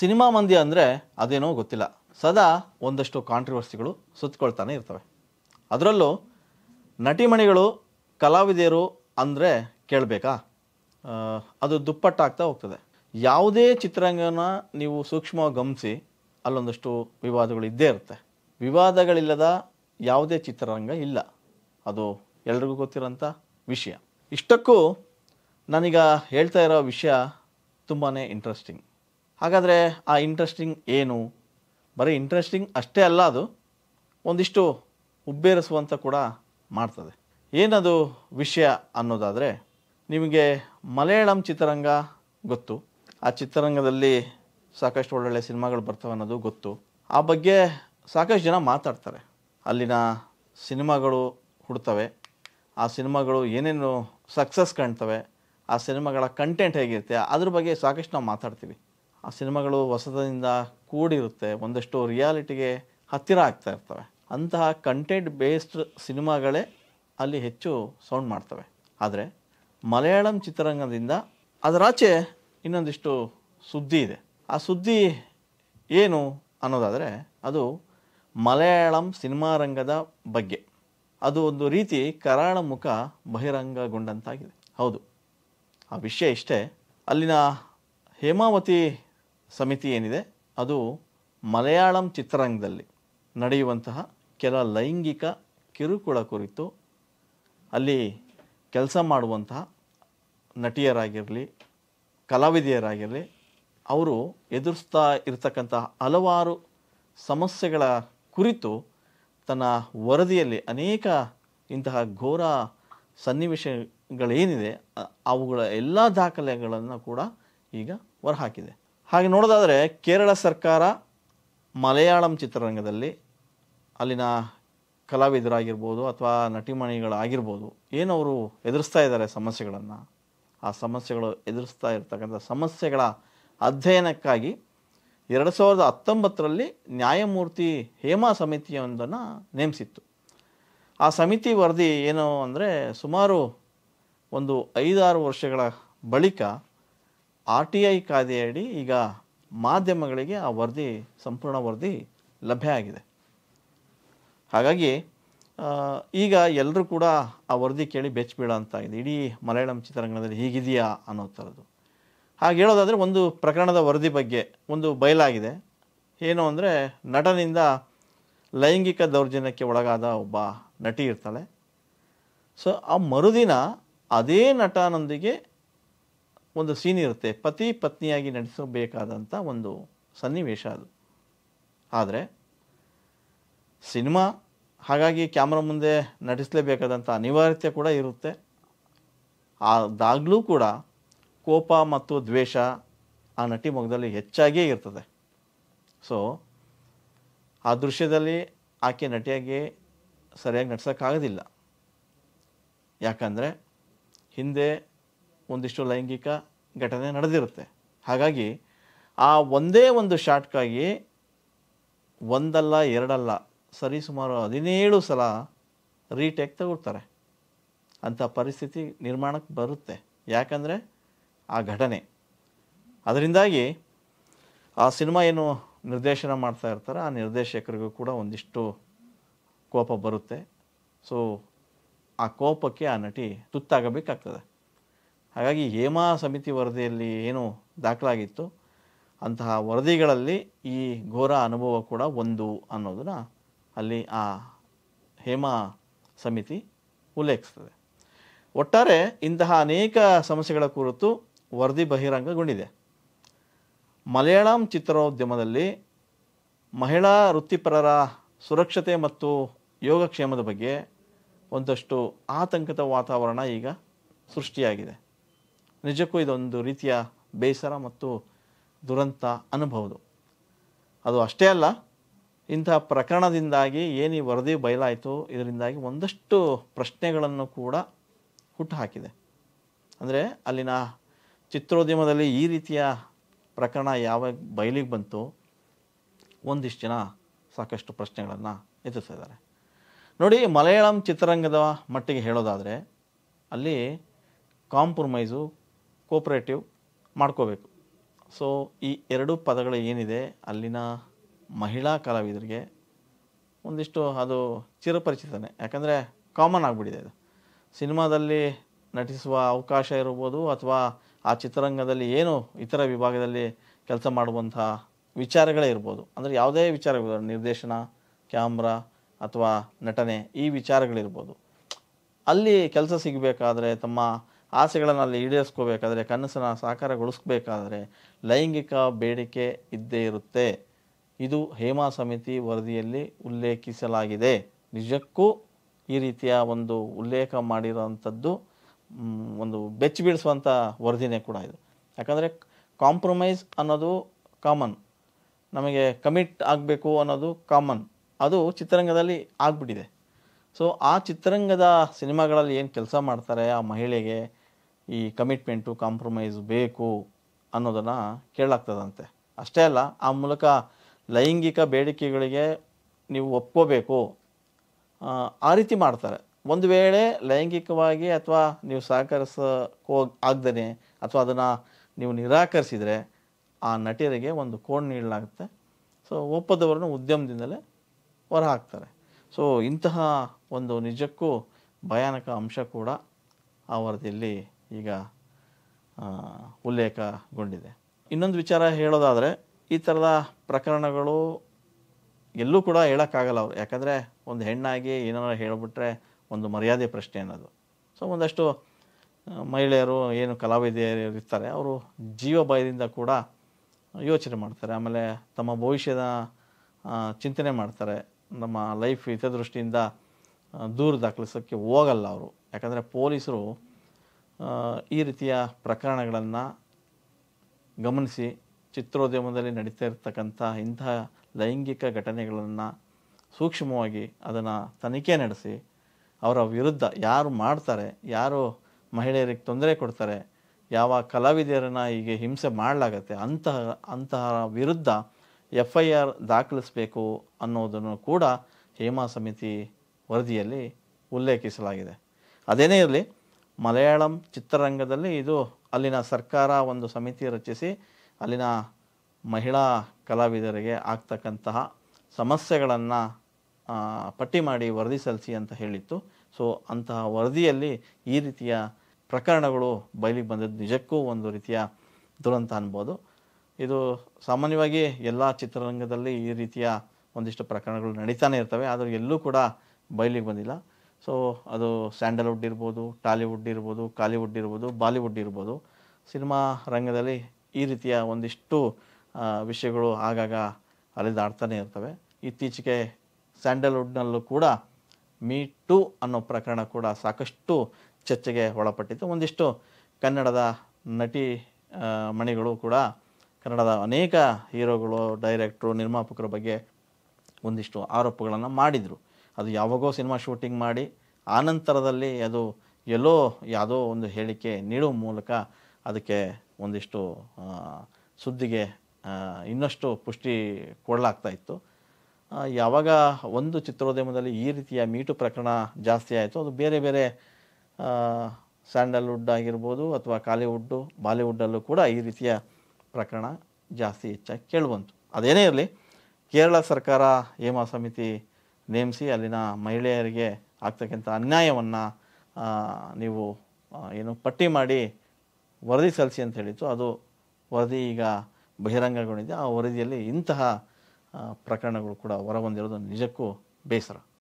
cinema ಮಂದಿ ಅಂದರೆ ಅದೇನೋ ಗೊತ್ತಿಲ್ಲ ಸದಾ ಒಂದಷ್ಟು ಕಾಂಟ್ರವರ್ಸಿಗಳು ಸುತ್ತಕೊಳ್ತಾನೆ ಇರ್ತವೆ ಅದರಲ್ಲೂ ನಟಿಮಣಿಗಳು ಕಲಾವಿದೆಯರು ಅಂದರೆ ಕೇಳಬೇಕಾ ಅದು ದುಪ್ಪಟ್ಟಾಗ್ತಾ ಹೋಗ್ತದೆ ಯಾವುದೇ ಚಿತ್ರರಂಗನ ನೀವು ಸೂಕ್ಷ್ಮವಾಗಿ ಗಮನಿಸಿ ಅಲ್ಲೊಂದಷ್ಟು ವಿವಾದಗಳು ಇದ್ದೇ ಇರುತ್ತೆ ವಿವಾದಗಳಿಲ್ಲದ ಯಾವುದೇ ಚಿತ್ರರಂಗ ಇಲ್ಲ ಅದು ಎಲ್ರಿಗೂ ಗೊತ್ತಿರೋಂಥ ವಿಷಯ ಇಷ್ಟಕ್ಕೂ ನಾನೀಗ ಹೇಳ್ತಾ ಇರೋ ವಿಷಯ ತುಂಬಾ ಇಂಟ್ರೆಸ್ಟಿಂಗ್ ಹಾಗಾದರೆ ಆ ಇಂಟ್ರೆಸ್ಟಿಂಗ್ ಏನು ಬರೀ ಇಂಟ್ರೆಸ್ಟಿಂಗ್ ಅಷ್ಟೇ ಅಲ್ಲ ಅದು ಒಂದಿಷ್ಟು ಉಬ್ಬೇರಿಸುವಂಥ ಕೂಡ ಮಾಡ್ತದೆ ಏನದು ವಿಷಯ ಅನ್ನೋದಾದರೆ ನಿಮಗೆ ಮಲಯಾಳಂ ಚಿತ್ರರಂಗ ಗೊತ್ತು ಆ ಚಿತ್ರರಂಗದಲ್ಲಿ ಸಾಕಷ್ಟು ಒಳ್ಳೊಳ್ಳೆ ಸಿನಿಮಾಗಳು ಬರ್ತವೆ ಅನ್ನೋದು ಗೊತ್ತು ಆ ಬಗ್ಗೆ ಸಾಕಷ್ಟು ಜನ ಮಾತಾಡ್ತಾರೆ ಅಲ್ಲಿನ ಸಿನಿಮಾಗಳು ಹುಡ್ತವೆ ಆ ಸಿನಿಮಾಗಳು ಏನೇನು ಸಕ್ಸಸ್ ಕಾಣ್ತವೆ ಆ ಸಿನಿಮಾಗಳ ಕಂಟೆಂಟ್ ಹೇಗಿರುತ್ತೆ ಅದ್ರ ಬಗ್ಗೆ ಸಾಕಷ್ಟು ನಾವು ಮಾತಾಡ್ತೀವಿ ಆ ಸಿನಿಮಾಗಳು ಹೊಸದಿಂದ ಕೂಡಿರುತ್ತೆ ಒಂದಷ್ಟು ರಿಯಾಲಿಟಿಗೆ ಹತ್ತಿರ ಆಗ್ತಾ ಇರ್ತವೆ ಅಂತಹ ಕಂಟೆಂಟ್ ಬೇಸ್ಡ್ ಸಿನಿಮಾಗಳೇ ಅಲ್ಲಿ ಹೆಚ್ಚು ಸೌಂಡ್ ಮಾಡ್ತವೆ ಆದರೆ ಮಲಯಾಳಂ ಚಿತ್ರರಂಗದಿಂದ ಅದರಾಚೆ ಇನ್ನೊಂದಿಷ್ಟು ಸುದ್ದಿ ಇದೆ ಆ ಸುದ್ದಿ ಏನು ಅನ್ನೋದಾದರೆ ಅದು ಮಲಯಾಳಂ ಸಿನಿಮಾ ರಂಗದ ಬಗ್ಗೆ ಅದು ಒಂದು ರೀತಿ ಕರಾಳ ಮುಖ ಬಹಿರಂಗಗೊಂಡಂತಾಗಿದೆ ಹೌದು ಆ ವಿಷಯ ಇಷ್ಟೇ ಅಲ್ಲಿನ ಹೇಮಾವತಿ ಸಮಿತಿ ಏನಿದೆ ಅದು ಮಲಯಾಳಂ ಚಿತ್ರರಂಗದಲ್ಲಿ ನಡೆಯುವಂತಹ ಕೆಲ ಲೈಂಗಿಕ ಕಿರುಕುಳ ಕುರಿತು ಅಲ್ಲಿ ಕೆಲಸ ಮಾಡುವಂತಹ ನಟಿಯರಾಗಿರಲಿ ಕಲಾವಿದೆಯರಾಗಿರಲಿ ಅವರು ಎದುರಿಸ್ತಾ ಇರತಕ್ಕಂತಹ ಹಲವಾರು ಸಮಸ್ಯೆಗಳ ಕುರಿತು ತನ್ನ ವರದಿಯಲ್ಲಿ ಅನೇಕ ಇಂತಹ ಘೋರ ಸನ್ನಿವೇಶಗಳೇನಿದೆ ಅವುಗಳ ಎಲ್ಲ ದಾಖಲೆಗಳನ್ನು ಕೂಡ ಈಗ ಹೊರಹಾಕಿದೆ ಹಾಗೆ ನೋಡೋದಾದರೆ ಕೇರಳ ಸರ್ಕಾರ ಮಲಯಾಳಂ ಚಿತ್ರರಂಗದಲ್ಲಿ ಅಲ್ಲಿನ ಕಲಾವಿದರಾಗಿರ್ಬೋದು ಅಥವಾ ನಟಿಮಣಿಗಳಾಗಿರ್ಬೋದು ಅವರು ಎದುರಿಸ್ತಾ ಇದ್ದಾರೆ ಸಮಸ್ಯೆಗಳನ್ನು ಆ ಸಮಸ್ಯೆಗಳು ಎದುರಿಸ್ತಾ ಇರ್ತಕ್ಕಂಥ ಸಮಸ್ಯೆಗಳ ಅಧ್ಯಯನಕ್ಕಾಗಿ ಎರಡು ಸಾವಿರದ ಹತ್ತೊಂಬತ್ತರಲ್ಲಿ ನ್ಯಾಯಮೂರ್ತಿ ಹೇಮಾ ಸಮಿತಿಯೊಂದನ್ನು ನೇಮಿಸಿತ್ತು ಆ ಸಮಿತಿ ವರದಿ ಏನು ಅಂದರೆ ಸುಮಾರು ಒಂದು ಐದಾರು ವರ್ಷಗಳ ಬಳಿಕ ಆರ್ ಟಿ ಐ ಕಾಯ್ದೆಯಡಿ ಈಗ ಮಾಧ್ಯಮಗಳಿಗೆ ಆ ವರದಿ ಸಂಪೂರ್ಣ ವರದಿ ಲಭ್ಯ ಆಗಿದೆ ಹಾಗಾಗಿ ಈಗ ಎಲ್ಲರೂ ಕೂಡ ಆ ವರದಿ ಕೇಳಿ ಬೆಚ್ಚ ಅಂತ ಇದೆ ಇಡೀ ಮಲಯಾಳಂ ಚಿತ್ರರಂಗದಲ್ಲಿ ಹೀಗಿದೆಯಾ ಅನ್ನೋ ಥರದ್ದು ಹಾಗೆ ಹೇಳೋದಾದರೆ ಒಂದು ಪ್ರಕರಣದ ವರದಿ ಬಗ್ಗೆ ಒಂದು ಬಯಲಾಗಿದೆ ಏನು ಅಂದರೆ ನಟನಿಂದ ಲೈಂಗಿಕ ದೌರ್ಜನ್ಯಕ್ಕೆ ಒಳಗಾದ ಒಬ್ಬ ನಟಿ ಇರ್ತಾಳೆ ಸೊ ಆ ಮರುದಿನ ಅದೇ ನಟನೊಂದಿಗೆ ಒಂದು ಸೀನ್ ಇರುತ್ತೆ ಪತಿ ಪತ್ನಿಯಾಗಿ ನಡೆಸಬೇಕಾದಂಥ ಒಂದು ಸನ್ನಿವೇಶ ಅದು ಆದರೆ ಸಿನಿಮಾ ಹಾಗಾಗಿ ಕ್ಯಾಮ್ರಾ ಮುಂದೆ ನಟಿಸಲೇಬೇಕಾದಂಥ ಅನಿವಾರ್ಯತೆ ಕೂಡ ಇರುತ್ತೆ ಆದಾಗಲೂ ಕೂಡ ಕೋಪ ಮತ್ತು ದ್ವೇಷ ಆ ನಟಿ ಮುಖದಲ್ಲಿ ಹೆಚ್ಚಾಗಿಯೇ ಇರ್ತದೆ ಸೊ ಆ ದೃಶ್ಯದಲ್ಲಿ ಆಕೆ ನಟಿಯಾಗಿ ಸರಿಯಾಗಿ ನಟಿಸೋಕ್ಕಾಗೋದಿಲ್ಲ ಯಾಕಂದರೆ ಹಿಂದೆ ಒಂದಿಷ್ಟು ಲೈಂಗಿಕ ಘಟನೆ ನಡೆದಿರುತ್ತೆ ಹಾಗಾಗಿ ಆ ಒಂದೇ ಒಂದು ಶಾಟ್ಗಾಗಿ ಒಂದಲ್ಲ ಎರಡಲ್ಲ ಸರಿ ಸುಮಾರು ಹದಿನೇಳು ಸಲ ರೀಟೇಕ್ ತಗೊಳ್ತಾರೆ ಅಂಥ ಪರಿಸ್ಥಿತಿ ನಿರ್ಮಾಣಕ್ಕೆ ಬರುತ್ತೆ ಯಾಕಂದರೆ ಆ ಘಟನೆ ಅದರಿಂದಾಗಿ ಆ ಸಿನಿಮಾ ಏನು ನಿರ್ದೇಶನ ಮಾಡ್ತಾ ಇರ್ತಾರೆ ಆ ನಿರ್ದೇಶಕರಿಗೂ ಕೂಡ ಒಂದಿಷ್ಟು ಕೋಪ ಬರುತ್ತೆ ಸೊ ಆ ಕೋಪಕ್ಕೆ ಆ ನಟಿ ತುತ್ತಾಗಬೇಕಾಗ್ತದೆ ಹಾಗಾಗಿ ಹೇಮಾ ಸಮಿತಿ ವರದಿಯಲ್ಲಿ ಏನು ದಾಖಲಾಗಿತ್ತು ಅಂತಹ ವರದಿಗಳಲ್ಲಿ ಈ ಘೋರ ಅನುಭವ ಕೂಡ ಒಂದು ಅನ್ನೋದನ್ನು ಅಲ್ಲಿ ಆ ಹೇಮಾ ಸಮಿತಿ ಉಲ್ಲೇಖಿಸ್ತದೆ ಒಟ್ಟಾರೆ ಇಂತಹ ಅನೇಕ ಸಮಸ್ಯೆಗಳ ಕುರಿತು ವರದಿ ಬಹಿರಂಗಗೊಂಡಿದೆ ಮಲಯಾಳಂ ಚಿತ್ರೋದ್ಯಮದಲ್ಲಿ ಮಹಿಳಾ ವೃತ್ತಿಪರರ ಸುರಕ್ಷತೆ ಮತ್ತು ಯೋಗಕ್ಷೇಮದ ಬಗ್ಗೆ ಒಂದಷ್ಟು ಆತಂಕದ ವಾತಾವರಣ ಈಗ ಸೃಷ್ಟಿಯಾಗಿದೆ ನಿಜಕ್ಕೂ ಇದೊಂದು ರೀತಿಯ ಬೇಸರ ಮತ್ತು ದುರಂತ ಅನ್ನಬಹುದು ಅದು ಅಷ್ಟೇ ಅಲ್ಲ ಇಂಥ ಪ್ರಕರಣದಿಂದಾಗಿ ಏನು ವರದಿ ಬಯಲಾಯಿತು ಇದರಿಂದಾಗಿ ಒಂದಷ್ಟು ಪ್ರಶ್ನೆಗಳನ್ನು ಕೂಡ ಹುಟ್ಟುಹಾಕಿದೆ ಅಂದರೆ ಅಲ್ಲಿನ ಚಿತ್ರೋದ್ಯಮದಲ್ಲಿ ಈ ರೀತಿಯ ಪ್ರಕರಣ ಯಾವಾಗ ಬಯಲಿಗೆ ಬಂತು ಒಂದಿಷ್ಟು ಜನ ಸಾಕಷ್ಟು ಪ್ರಶ್ನೆಗಳನ್ನು ಎದುರಿಸಿದ್ದಾರೆ ನೋಡಿ ಮಲಯಾಳಂ ಚಿತ್ರರಂಗದ ಮಟ್ಟಿಗೆ ಹೇಳೋದಾದರೆ ಅಲ್ಲಿ ಕಾಂಪ್ರಮೈಸು ಕೋಪ್ರೇಟಿವ್ ಮಾಡ್ಕೋಬೇಕು ಸೊ ಈ ಎರಡು ಪದಗಳು ಏನಿದೆ ಅಲ್ಲಿನ ಮಹಿಳಾ ಕಲಾವಿದರಿಗೆ ಒಂದಿಷ್ಟು ಅದು ಚಿರಪರಿಚಿತನೇ ಯಾಕಂದರೆ ಕಾಮನ್ ಆಗಿಬಿಟ್ಟಿದೆ ಅದು ಸಿನಿಮಾದಲ್ಲಿ ನಟಿಸುವ ಅವಕಾಶ ಇರ್ಬೋದು ಅಥವಾ ಆ ಚಿತ್ರರಂಗದಲ್ಲಿ ಏನು ಇತರ ವಿಭಾಗದಲ್ಲಿ ಕೆಲಸ ಮಾಡುವಂಥ ವಿಚಾರಗಳೇ ಇರ್ಬೋದು ಅಂದರೆ ಯಾವುದೇ ವಿಚಾರ ನಿರ್ದೇಶನ ಕ್ಯಾಮ್ರಾ ಅಥವಾ ನಟನೆ ಈ ವಿಚಾರಗಳಿರ್ಬೋದು ಅಲ್ಲಿ ಕೆಲಸ ಸಿಗಬೇಕಾದ್ರೆ ತಮ್ಮ ಆಸೆಗಳನ್ನು ಅಲ್ಲಿ ಈಡೇರಿಸ್ಕೋಬೇಕಾದ್ರೆ ಕನಸನ್ನು ಸಾಕಾರಗೊಳಿಸ್ಬೇಕಾದ್ರೆ ಲೈಂಗಿಕ ಬೇಡಿಕೆ ಇದ್ದೇ ಇರುತ್ತೆ ಇದು ಹೇಮಾ ಸಮಿತಿ ವರದಿಯಲ್ಲಿ ಉಲ್ಲೇಖಿಸಲಾಗಿದೆ ನಿಜಕ್ಕೂ ಈ ರೀತಿಯ ಒಂದು ಉಲ್ಲೇಖ ಮಾಡಿರೋವಂಥದ್ದು ಒಂದು ಬೆಚ್ಚಿ ವರದಿನೇ ಕೂಡ ಇದು ಯಾಕಂದರೆ ಕಾಂಪ್ರಮೈಸ್ ಅನ್ನೋದು ಕಾಮನ್ ನಮಗೆ ಕಮಿಟ್ ಆಗಬೇಕು ಅನ್ನೋದು ಕಾಮನ್ ಅದು ಚಿತ್ರರಂಗದಲ್ಲಿ ಆಗಿಬಿಟ್ಟಿದೆ ಸೊ ಆ ಚಿತ್ರರಂಗದ ಸಿನಿಮಾಗಳಲ್ಲಿ ಏನು ಕೆಲಸ ಮಾಡ್ತಾರೆ ಆ ಮಹಿಳೆಗೆ ಈ ಕಮಿಟ್ಮೆಂಟು ಕಾಂಪ್ರಮೈಸ್ ಬೇಕು ಅನ್ನೋದನ್ನು ಕೇಳಲಾಗ್ತದಂತೆ ಅಷ್ಟೇ ಅಲ್ಲ ಆ ಮೂಲಕ ಲೈಂಗಿಕ ಬೇಡಿಕೆಗಳಿಗೆ ನೀವು ಒಪ್ಕೋಬೇಕು ಆ ರೀತಿ ಮಾಡ್ತಾರೆ ಒಂದು ವೇಳೆ ಲೈಂಗಿಕವಾಗಿ ಅಥವಾ ನೀವು ಸಹಕರಿಸೋ ಆಗ್ದೇ ಅಥವಾ ಅದನ್ನು ನೀವು ನಿರಾಕರಿಸಿದರೆ ಆ ನಟಿಯರಿಗೆ ಒಂದು ಕೋಣ ನೀಡಲಾಗುತ್ತೆ ಸೊ ಒಪ್ಪದವರನ್ನು ಉದ್ಯಮದಿಂದಲೇ ಹೊರಹಾಕ್ತಾರೆ ಸೊ ಇಂತಹ ಒಂದು ನಿಜಕ್ಕೂ ಭಯಾನಕ ಅಂಶ ಕೂಡ ಆ ವರದಿಯಲ್ಲಿ ಈಗ ಉಲ್ಲೇಖಗೊಂಡಿದೆ ಇನ್ನೊಂದು ವಿಚಾರ ಹೇಳೋದಾದರೆ ಈ ಥರದ ಪ್ರಕರಣಗಳು ಎಲ್ಲೂ ಕೂಡ ಹೇಳೋಕ್ಕಾಗಲ್ಲ ಅವರು ಯಾಕಂದರೆ ಒಂದು ಹೆಣ್ಣಾಗಿ ಏನಾರು ಹೇಳಿಬಿಟ್ರೆ ಒಂದು ಮರ್ಯಾದೆ ಪ್ರಶ್ನೆ ಅನ್ನೋದು ಸೊ ಒಂದಷ್ಟು ಮಹಿಳೆಯರು ಏನು ಕಲಾವಿದೆಯರು ಇರ್ತಾರೆ ಅವರು ಜೀವ ಭಯದಿಂದ ಕೂಡ ಯೋಚನೆ ಮಾಡ್ತಾರೆ ಆಮೇಲೆ ತಮ್ಮ ಭವಿಷ್ಯದ ಚಿಂತನೆ ಮಾಡ್ತಾರೆ ನಮ್ಮ ಲೈಫ್ ಹಿತದೃಷ್ಟಿಯಿಂದ ದೂರು ದಾಖಲಿಸೋಕ್ಕೆ ಹೋಗಲ್ಲ ಅವರು ಯಾಕಂದರೆ ಪೊಲೀಸರು ಈ ರೀತಿಯ ಪ್ರಕರಣಗಳನ್ನು ಗಮನಿಸಿ ಚಿತ್ರೋದ್ಯಮದಲ್ಲಿ ನಡೀತಾ ಇರ್ತಕ್ಕಂಥ ಇಂತಹ ಲೈಂಗಿಕ ಘಟನೆಗಳನ್ನು ಸೂಕ್ಷ್ಮವಾಗಿ ಅದನ್ನು ತನಿಖೆ ನಡೆಸಿ ಅವರ ವಿರುದ್ಧ ಯಾರು ಮಾಡ್ತಾರೆ ಯಾರು ಮಹಿಳೆಯರಿಗೆ ತೊಂದರೆ ಕೊಡ್ತಾರೆ ಯಾವ ಕಲಾವಿದರನ್ನು ಹೀಗೆ ಹಿಂಸೆ ಮಾಡಲಾಗತ್ತೆ ಅಂತಹ ಅಂತಹ ವಿರುದ್ಧ ಎಫ್ ಐ ಆರ್ ದಾಖಲಿಸಬೇಕು ಅನ್ನೋದನ್ನು ಕೂಡ ಹೇಮಾ ಸಮಿತಿ ವರದಿಯಲ್ಲಿ ಉಲ್ಲೇಖಿಸಲಾಗಿದೆ ಅದೇನೇ ಇರಲಿ ಮಲಯಾಳಂ ಚಿತ್ರರಂಗದಲ್ಲಿ ಇದು ಅಲ್ಲಿನ ಸರ್ಕಾರ ಒಂದು ಸಮಿತಿ ರಚಿಸಿ ಅಲ್ಲಿನ ಮಹಿಳಾ ಕಲಾವಿದರಿಗೆ ಆಗ್ತಕ್ಕಂತಹ ಸಮಸ್ಯೆಗಳನ್ನು ಪಟ್ಟಿ ಮಾಡಿ ವರದಿ ಸಲ್ಲಿಸಿ ಅಂತ ಹೇಳಿತ್ತು ಸೊ ಅಂತಹ ವರದಿಯಲ್ಲಿ ಈ ರೀತಿಯ ಪ್ರಕರಣಗಳು ಬಯಲಿಗೆ ಬಂದದ್ದು ನಿಜಕ್ಕೂ ಒಂದು ರೀತಿಯ ದುರಂತ ಅನ್ಬೋದು ಇದು ಸಾಮಾನ್ಯವಾಗಿ ಎಲ್ಲ ಚಿತ್ರರಂಗದಲ್ಲಿ ಈ ರೀತಿಯ ಒಂದಿಷ್ಟು ಪ್ರಕರಣಗಳು ನಡೀತಾನೆ ಇರ್ತವೆ ಆದರೆ ಎಲ್ಲೂ ಕೂಡ ಬಯಲಿಗೆ ಬಂದಿಲ್ಲ ಸೊ ಅದು ಸ್ಯಾಂಡಲ್ವುಡ್ ಇರ್ಬೋದು ಟಾಲಿವುಡ್ ಇರ್ಬೋದು ಕಾಲಿವುಡ್ ಇರ್ಬೋದು ಬಾಲಿವುಡ್ ಇರ್ಬೋದು ಸಿನಿಮಾ ರಂಗದಲ್ಲಿ ಈ ರೀತಿಯ ಒಂದಿಷ್ಟು ವಿಷಯಗಳು ಆಗಾಗ ಅಲೆದಾಡ್ತಾನೆ ಇರ್ತವೆ ಇತ್ತೀಚೆಗೆ ಸ್ಯಾಂಡಲ್ವುಡ್ನಲ್ಲೂ ಕೂಡ ಮೀ ಟು ಅನ್ನೋ ಪ್ರಕರಣ ಕೂಡ ಸಾಕಷ್ಟು ಚರ್ಚೆಗೆ ಒಳಪಟ್ಟಿತ್ತು ಒಂದಿಷ್ಟು ಕನ್ನಡದ ನಟಿ ಮಣಿಗಳು ಕೂಡ ಕನ್ನಡದ ಅನೇಕ ಹೀರೋಗಳು ಡೈರೆಕ್ಟ್ರು ನಿರ್ಮಾಪಕರ ಬಗ್ಗೆ ಒಂದಿಷ್ಟು ಆರೋಪಗಳನ್ನು ಮಾಡಿದರು ಅದು ಯಾವಾಗೋ ಸಿನಿಮಾ ಶೂಟಿಂಗ್ ಮಾಡಿ ಆನಂತರದಲ್ಲಿ ಅದು ಎಲ್ಲೋ ಯಾವುದೋ ಒಂದು ಹೇಳಿಕೆ ನೀಡುವ ಮೂಲಕ ಅದಕ್ಕೆ ಒಂದಿಷ್ಟು ಸುದ್ದಿಗೆ ಇನ್ನಷ್ಟು ಪುಷ್ಟಿ ಕೊಡಲಾಗ್ತಾ ಇತ್ತು ಯಾವಾಗ ಒಂದು ಚಿತ್ರೋದ್ಯಮದಲ್ಲಿ ಈ ರೀತಿಯ ಮೀಟು ಪ್ರಕರಣ ಜಾಸ್ತಿ ಆಯಿತು ಅದು ಬೇರೆ ಬೇರೆ ಸ್ಯಾಂಡಲ್ವುಡ್ ಆಗಿರ್ಬೋದು ಅಥವಾ ಕಾಲಿವುಡ್ಡು ಬಾಲಿವುಡ್ಡಲ್ಲೂ ಕೂಡ ಈ ರೀತಿಯ ಪ್ರಕರಣ ಜಾಸ್ತಿ ಹೆಚ್ಚಾಗಿ ಕೇಳಿಬಂತು ಅದೇನೇ ಇರಲಿ ಕೇರಳ ಸರ್ಕಾರ ಹೇಮಾ ಸಮಿತಿ ನೇಮಿಸಿ ಅಲ್ಲಿನ ಮಹಿಳೆಯರಿಗೆ ಆಗ್ತಕ್ಕಂಥ ಅನ್ಯಾಯವನ್ನು ನೀವು ಏನು ಪಟ್ಟಿ ಮಾಡಿ ವರದಿ ಸಲ್ಲಿಸಿ ಅಂತ ಹೇಳಿತ್ತು ಅದು ವರದಿ ಈಗ ಬಹಿರಂಗಗೊಂಡಿದೆ ಆ ವರದಿಯಲ್ಲಿ ಇಂತಹ ಪ್ರಕರಣಗಳು ಕೂಡ ಹೊರಬಂದಿರೋದು ನಿಜಕ್ಕೂ ಬೇಸರ